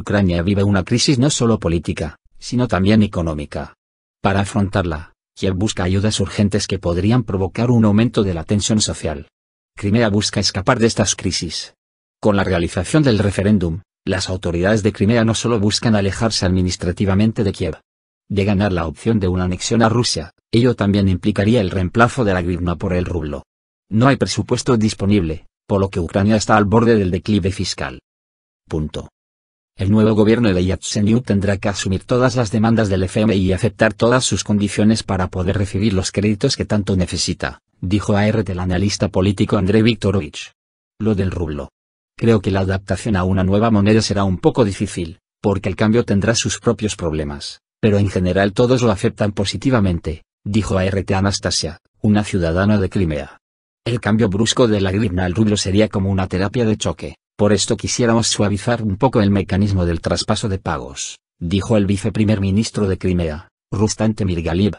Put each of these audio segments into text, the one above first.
Ucrania vive una crisis no solo política, sino también económica. Para afrontarla, Kiev busca ayudas urgentes que podrían provocar un aumento de la tensión social. Crimea busca escapar de estas crisis. Con la realización del referéndum, las autoridades de Crimea no solo buscan alejarse administrativamente de Kiev. De ganar la opción de una anexión a Rusia, ello también implicaría el reemplazo de la grivna por el rublo. No hay presupuesto disponible, por lo que Ucrania está al borde del declive fiscal. Punto. El nuevo gobierno de Yatsenyuk tendrá que asumir todas las demandas del FMI y aceptar todas sus condiciones para poder recibir los créditos que tanto necesita, dijo ART el analista político Andrei Viktorovich. Lo del rublo. Creo que la adaptación a una nueva moneda será un poco difícil, porque el cambio tendrá sus propios problemas, pero en general todos lo aceptan positivamente, dijo ART Anastasia, una ciudadana de Crimea. El cambio brusco de la grivna al rublo sería como una terapia de choque. Por esto quisiéramos suavizar un poco el mecanismo del traspaso de pagos, dijo el viceprimer ministro de Crimea, Rustam Temirgaliev.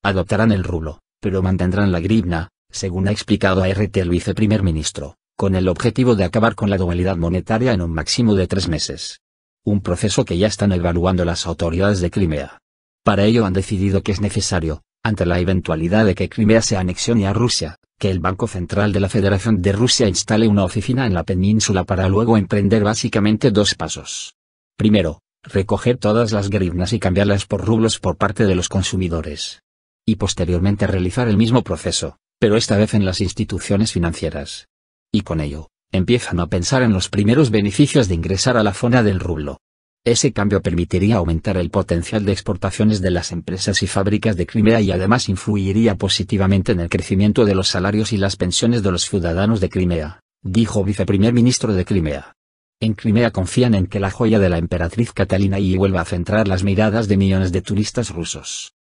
Adoptarán el rublo, pero mantendrán la grivna, según ha explicado a RT el viceprimer ministro, con el objetivo de acabar con la dualidad monetaria en un máximo de tres meses. Un proceso que ya están evaluando las autoridades de Crimea. Para ello han decidido que es necesario, ante la eventualidad de que Crimea se anexione a Rusia, que el Banco Central de la Federación de Rusia instale una oficina en la península para luego emprender básicamente dos pasos. Primero, recoger todas las grivnas y cambiarlas por rublos por parte de los consumidores. Y posteriormente realizar el mismo proceso, pero esta vez en las instituciones financieras. Y con ello, empiezan a pensar en los primeros beneficios de ingresar a la zona del rublo. Ese cambio permitiría aumentar el potencial de exportaciones de las empresas y fábricas de Crimea y además influiría positivamente en el crecimiento de los salarios y las pensiones de los ciudadanos de Crimea, dijo viceprimer ministro de Crimea. En Crimea confían en que la joya de la emperatriz Catalina y vuelva a centrar las miradas de millones de turistas rusos.